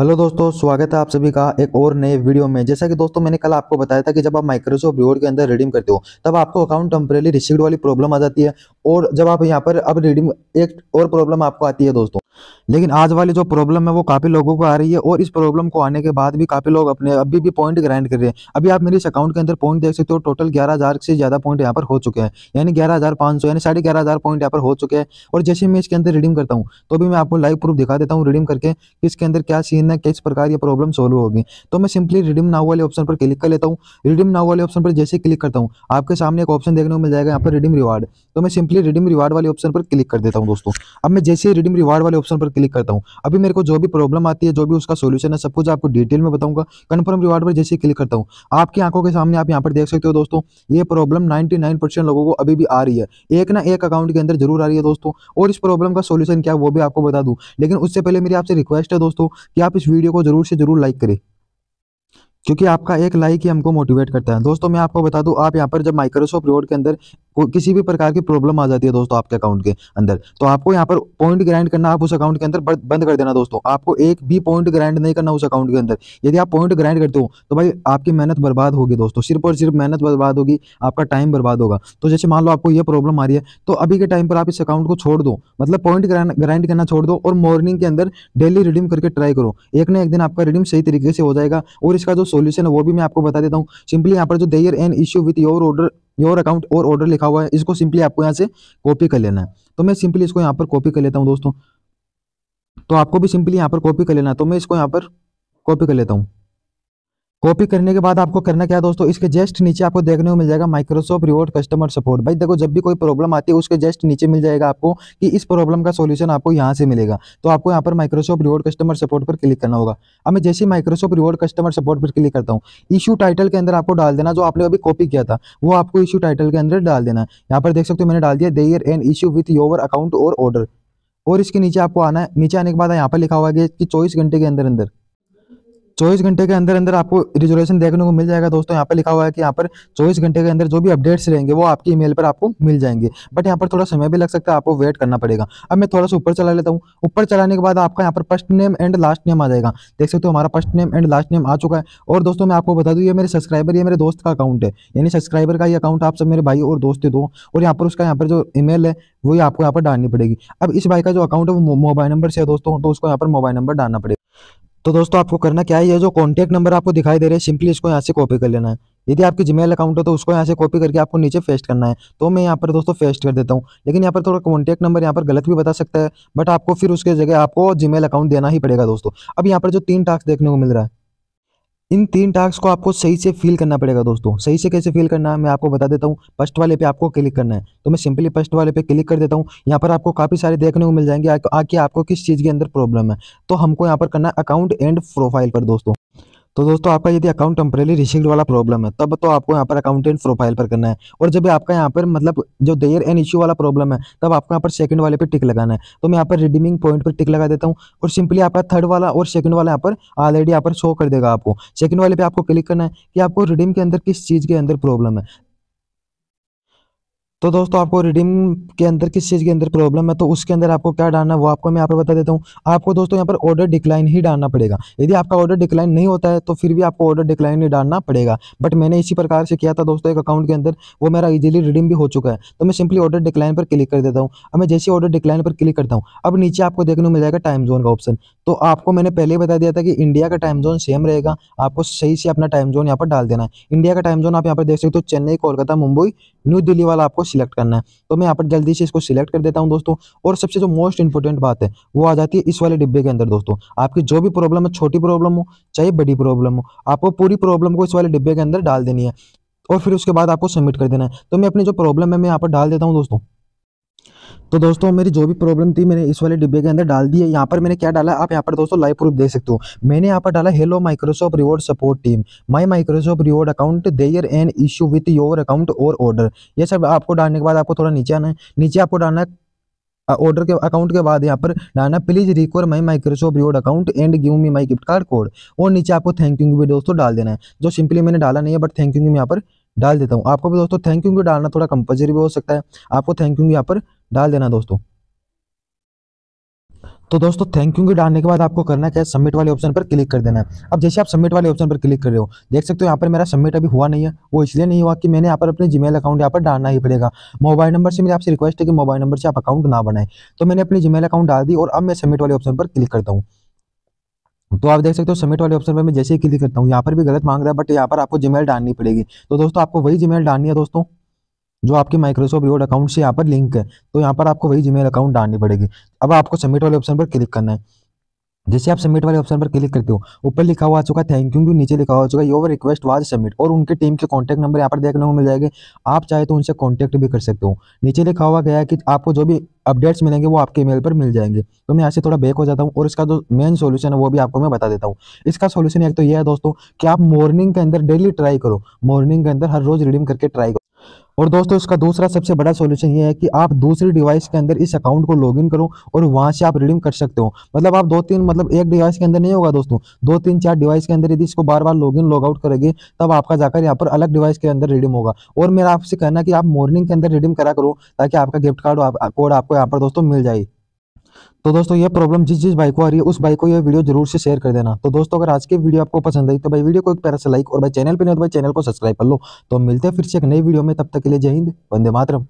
hello दोस्तों स्वागत है आप सभी का एक और नए वीडियो में जैसा कि दोस्तों मैंने कल आपको बताया था कि जब आप माइक्रोसॉफ्ट रिवॉर्ड के अंदर रिडीम करते हो तब आपको अकाउंट टेम्परेली रिसीव्ड वाली प्रॉब्लम आ जाती है और जब आप यहाँ पर अब रिडीम एक और प्रॉब्लम आपको आती है दोस्तों लेकिन आज वाली जो प्रॉब्लम है वो काफ़ी लोगों को आ रही है और इस प्रॉब्लम को आने के बाद भी काफ़ी लोग अपने अभी भी पॉइंट ग्राइंड कर रहे हैं अभी आप मेरे इस अकाउंट के अंदर पॉइंट देख सकते हो टोटल ग्यारह हज़ार से ज़्यादा पॉइंट यहाँ पर हो चुके हैं यानी ग्यारह हज़ार पांच सौ यानी साढ़े ग्यारह हज़ार पॉइंट यहाँ पर हो चुके हैं और जैसे मैं इसके अंदर रिडीम करता हूँ तो भी मैं आपको लाइव प्रूफ दिखा देता हूँ रिडीम करके कि इसके अंदर क्या सीन है किस प्रकार ये प्रॉब्लम सोल्व होगी तो मैं सिंपली रिडीम नाव वाले ऑप्शन पर क्लिक कर लेता हूँ रिडीम नाव वाले ऑप्शन पर जैसे क्लिक करता हूँ आपके सामने एक ऑप्शन देखने को मिल जाएगा यहाँ पर रिडीम रिवार्ड तो मैं सिंपली रिडीम रिवार्ड वाले ऑप्शन पर क्लिक कर देता हूँ दोस्तों अब मैं जैसे रिडीम रिवार्ड वाले ऑप्शन पर क्लिक करता हूँ अभी मेरे को जो भी प्रॉब्लम आती है जो भी उसका सोल्यूशन है सब कुछ आपको डिटेल में बताऊंगा कन्फर्म रिवार्ड पर जैसे क्लिक करता हूँ आपकी आंखों के सामने आप यहाँ पर देख सकते हो दोस्तों ये प्रॉब्लम नाइनटी लोगों को अभी भी आ रही है एक ना एक अकाउंट के अंदर जरूर आ रही है दोस्तों और इस प्रॉब्लम का सोल्यूशन क्या वो भी आपको बता दूँ लेकिन उससे पहले मेरी आपसे रिक्वेस्ट है दोस्तों कि आप इस वीडियो को जरूर से जरूर लाइक करें क्योंकि आपका एक लाइक ही हमको मोटिवेट करता है दोस्तों मैं आपको बता दूं आप यहाँ पर जब माइक्रोसॉफ्ट रोड के अंदर किसी भी प्रकार की प्रॉब्लम आ जाती है दोस्तों आपके अकाउंट के अंदर तो आपको यहाँ पर पॉइंट ग्राइंड करना आप उस अकाउंट के अंदर बंद कर देना दोस्तों आपको एक भी पॉइंट ग्राइंड नहीं करना उस अकाउंट के अंदर यदि आप पॉइंट ग्राइंड करते हो तो भाई आपकी मेहनत बर्बाद होगी दोस्तों सिर्फ और सिर्फ मेहनत बर्बाद होगी आपका टाइम बर्बाद होगा तो जैसे मान लो आपको यह प्रॉब्लम आ रही है तो अभी के टाइम पर आप इस अकाउंट को छोड़ दो मतलब पॉइंट ग्राइंड करना छोड़ दो और मॉर्निंग के अंदर डेली रिडीम करके ट्राई करो एक ना एक दिन आपका रिडीम सही तरीके से हो जाएगा और इसका जो सोल्यूशन है वो भी मैं आपको बता देता हूँ सिंपली यहाँ पर जो there an issue with your order your account और ऑर्डर लिखा हुआ है इसको सिंपली आपको यहाँ से कॉपी कर लेना है तो मैं सिंपली इसको यहाँ पर कॉपी कर लेता हूँ दोस्तों तो आपको भी सिंपली यहाँ पर कॉपी कर लेना है तो मैं इसको यहाँ पर कॉपी कर लेता हूँ कॉपी करने के बाद आपको करना क्या है दोस्तों इसके जस्ट नीचे आपको देखने को मिल जाएगा माइक्रोसॉफ्ट रिवॉर्ड कस्टमर सपोर्ट भाई देखो जब भी कोई प्रॉब्लम आती है उसके जस्ट नीचे मिल जाएगा आपको कि इस प्रॉब्लम का सोल्यूशन आपको यहाँ से मिलेगा तो आपको यहाँ पर माइक्रोसॉफ्ट रिवॉर्ड कस्टमर सपोर्ट पर क्लिक करना होगा अब मैं जैसे माइक्रोसॉफ्ट रिवॉर्ड कस्टमर सपोर्ट पर क्लिक करता हूँ इशू टाइटल के अंदर आपको डाल देना जो आपने अभी कॉपी किया था वो आपको इशू टाइटल के अंदर डाल देना है यहाँ पर देख सकते हो मैंने डाल दिया there an issue with your account और ऑर्डर और इसके नीचे आपको आना है नीचे आने के बाद यहाँ पर लिखा हुआ है कि चौबीस घंटे के अंदर अंदर चौबीस घंटे के अंदर अंदर आपको रिजर्वेशन देखने को मिल जाएगा दोस्तों यहाँ पर लिखा हुआ है कि यहाँ पर चौबीस घंटे के अंदर जो भी अपडेट्स रहेंगे वो आपकी ईमेल पर आपको मिल जाएंगे बट यहाँ पर थोड़ा समय भी लग सकता है आपको वेट करना पड़ेगा अब मैं थोड़ा सा ऊपर चला लेता हूँ ऊपर चलाने के बाद आपका यहाँ पर first name and last name आ जाएगा देख सकते हो हमारा first name and last name आ चुका है और दोस्तों मैं आपको बता दूँ ये मेरे सब्सक्राइबर ये मेरे दोस्त का अकाउंट है यानी सब्सक्राइबर का ही अकाउंट आप सब मेरे भाई और दोस्त दो और यहाँ पर उसका यहाँ पर जो ईमेल है वही आपको यहाँ पर डालनी पड़ेगी अब इस भाई का जो अकाउंट है वो मोबाइल नंबर से है दोस्तों तो उसको यहाँ पर मोबाइल नंबर डालना पड़ेगा तो दोस्तों आपको करना क्या है ये जो कॉन्टैक्ट नंबर आपको दिखाई दे रहे हैं सिंपली इसको यहाँ से कॉपी कर लेना है यदि आपकी जीमेल अकाउंट है तो उसको यहाँ से कॉपी करके आपको नीचे फेस्ट करना है तो मैं यहाँ पर दोस्तों फेस्ट कर देता हूँ लेकिन यहाँ पर थोड़ा कॉन्टैक्ट नंबर यहाँ पर गलत भी बता सकता है बट आपको फिर उसके जगह आपको जीमेल अकाउंट देना ही पड़ेगा दोस्तों अब यहाँ पर जो तीन टास्क देखने को मिल रहा है इन तीन टास्क को आपको सही से फील करना पड़ेगा दोस्तों सही से कैसे फील करना है मैं आपको बता देता हूँ फर्स्ट वाले पे आपको क्लिक करना है तो मैं सिंपली फर्स्ट वाले पे क्लिक कर देता हूँ यहाँ पर आपको काफ़ी सारे देखने को मिल जाएंगे आके आपको किस चीज़ के अंदर प्रॉब्लम है तो हमको यहाँ पर करना है अकाउंट एंड प्रोफाइल पर दोस्तों तो दोस्तों आपका यदि अकाउंट टेम्परेली रिसीव वाला प्रॉब्लम है तब तो आपको यहाँ पर अकाउंटेंट प्रोफाइल पर करना है और जब आपका यहाँ पर मतलब जो देयर एंड इश्यू वाला प्रॉब्लम है तब आपको यहाँ पर सेकंड वाले पे टिक लगाना है तो मैं यहाँ पर रिडीमिंग पॉइंट पर टिक लगा देता हूँ और सिंपली आपका थर्ड वाला और सेकंड वाला यहाँ पर ऑलरेडी यहाँ पर शो कर देगा आपको सेकंड वाले पे आपको क्लिक करना है कि आपको रिडीम के अंदर किस चीज़ के अंदर प्रॉब्लम है तो दोस्तों आपको रिडीम के अंदर किस चीज़ के अंदर प्रॉब्लम है तो उसके अंदर आपको क्या डालना है वो आपको मैं यहाँ पर बता देता हूँ आपको दोस्तों यहाँ पर ऑर्डर डिक्लाइन ही डालना पड़ेगा यदि आपका ऑर्डर डिक्लाइन नहीं होता है तो फिर भी आपको ऑर्डर डिक्लाइन ही डालना पड़ेगा बट मैंने इसी प्रकार से किया था दोस्तों एक अकाउंट के अंदर वो मेरा ईजिली रिडीम भी हो चुका है तो मैं सिंपली ऑर्डर डिक्लाइन पर क्लिक कर देता हूँ अब मैं जैसे ऑर्डर डिक्लाइन पर क्लिक करता हूँ अब नीचे आपको देखने को मिल जाएगा टाइम जोन का ऑप्शन तो आपको मैंने पहले ही बता दिया था कि इंडिया का टाइम जोन सेम रहेगा आपको सही से अपना टाइम जोन यहाँ पर डाल देना है इंडिया का टाइम जोन आप यहाँ पर देख सकते हो तो चेन्नई कोलकाता मुंबई न्यू दिल्ली वाला आपको सिलेक्ट करना है तो मैं यहाँ पर जल्दी से इसको सिलेक्ट कर देता हूँ दोस्तों और सबसे जो मोस्ट इंपॉर्टेंट बात है वो आ जाती है इस वाले डिब्बे के अंदर दोस्तों आपकी जो भी प्रॉब्लम है छोटी प्रॉब्लम हो चाहे बड़ी प्रॉब्लम हो आपको पूरी प्रॉब्लम को इस वाले डिब्बे के अंदर डाल देनी है और फिर उसके बाद आपको सबमिट कर देना है तो मैं अपनी जो प्रॉब्लम है मैं यहाँ पर डाल देता हूँ दोस्तों तो दोस्तों मेरी जो भी प्रॉब्लम थी मैंने इस वाले डिब्बे के अंदर डाल दी है यहाँ पर मैंने क्या डाला आप यहाँ पर दोस्तों लाइव प्रूफ देख सकते हो मैंने यहाँ पर डाला hello Microsoft reward support team my Microsoft reward account there and issue with your account और ऑर्डर ये सब आपको डालने के बाद आपको थोड़ा नीचे आना है नीचे आपको डालना है ऑर्डर के अकाउंट के बाद यहाँ पर डालना please recover my Microsoft reward account and give me my gift card code और नीचे आपको थैंक यू भी दोस्तों डाल देना है जो सिंपली मैंने डाला नहीं है बट थैंक यू मैं यहाँ पर डाल देता हूँ आपको भी दोस्तों थैंक यू भी डालना थोड़ा कंपल्सरी भी हो सकता है आपको थैंक यू यहाँ पर डाल देना दोस्तों तो दोस्तों थैंक यू डालने के बाद आपको करना क्या है सबमिट वाले ऑप्शन पर क्लिक कर देना है अब जैसे आप सबमिट वाले ऑप्शन पर क्लिक कर रहे हो देख सकते हो यहाँ पर मेरा सबमिट अभी हुआ नहीं है वो इसलिए नहीं हुआ कि मैंने यहाँ पर अपने जीमेल अकाउंट यहाँ पर डालना ही पड़ेगा मोबाइल नंबर से मेरी आपसे रिक्वेस्ट है कि मोबाइल नंबर से आप अकाउंट ना बनाए तो मैंने अपनी जीमेल अकाउंट डाल दी और अब मैं सबमिट वाले ऑप्शन पर क्लिक करता हूँ तो आप देख सकते हो सबमिट वाले ऑप्शन पर मैं जैसे ही क्लिक करता हूँ यहाँ पर भी गलत मांग रहा है बट यहाँ पर आपको जीमेल डालनी पड़ेगी तो दोस्तों आपको वही जीमेल डालनी है दोस्तों जो आपके माइक्रोसॉफ्ट वर्ड अकाउंट से यहाँ पर लिंक है तो यहाँ पर आपको वही जीमेल अकाउंट डालनी पड़ेगी अब आपको सबमिट वाले ऑप्शन पर क्लिक करना है जैसे आप सबमिट वाले ऑप्शन पर क्लिक करते हो ऊपर लिखा हुआ आ चुका थैंक यू नीचे लिखा हुआ आ चुका योर रिक्वेस्ट वाज सबमिट और उनके टीम के कॉन्टैक्ट नंबर यहाँ पर देखने को मिल जाएंगे आप चाहे तो उनसे कॉन्टैक्ट भी कर सकते हो नीचे लिखा हुआ गया कि आपको जो भी अपडेट्स मिलेंगे वो आपके ईमेल पर मिल जाएंगे तो मैं यहाँ से थोड़ा बेक हो जाता हूँ और इसका जो मेन सोल्यूशन है वो भी आपको मैं बता देता हूँ इसका सोल्यूशन एक तो यह है दोस्तों कि आप मॉर्निंग के अंदर डेली ट्राई करो मॉर्निंग के अंदर हर रोज रिडीम करके ट्राई करो और दोस्तों इसका दूसरा सबसे बड़ा सोल्यूशन ये है कि आप दूसरी डिवाइस के अंदर इस अकाउंट को लॉग करो और वहाँ से आप रिडीम कर सकते हो मतलब आप दो तीन मतलब एक डिवाइस के अंदर नहीं होगा दोस्तों दो तीन चार डिवाइस के अंदर यदि इसको बार बार लॉग इन आउट करेंगे तब आपका जाकर यहाँ पर अलग डिवाइस के अंदर रिडीम होगा और मेरा आपसे कहना कि आप मॉर्निंग के अंदर रिडीम करा करो ताकि आपका गिफ्ट कार्ड कोड आपको यहाँ पर दोस्तों मिल जाए तो दोस्तों यह प्रॉब्लम जिस जिस बाइक को आ रही है उस बाइक को यह वीडियो जरूर से शेयर कर देना तो दोस्तों अगर आज की वीडियो आपको पसंद आई तो भाई वीडियो को एक पैर से लाइक और भाई चैनल पर नहीं तो भाई चैनल को सब्सक्राइब कर लो तो मिलते हैं फिर से एक नई वीडियो में तब तक के लिए जय हिंद वंदे मातरम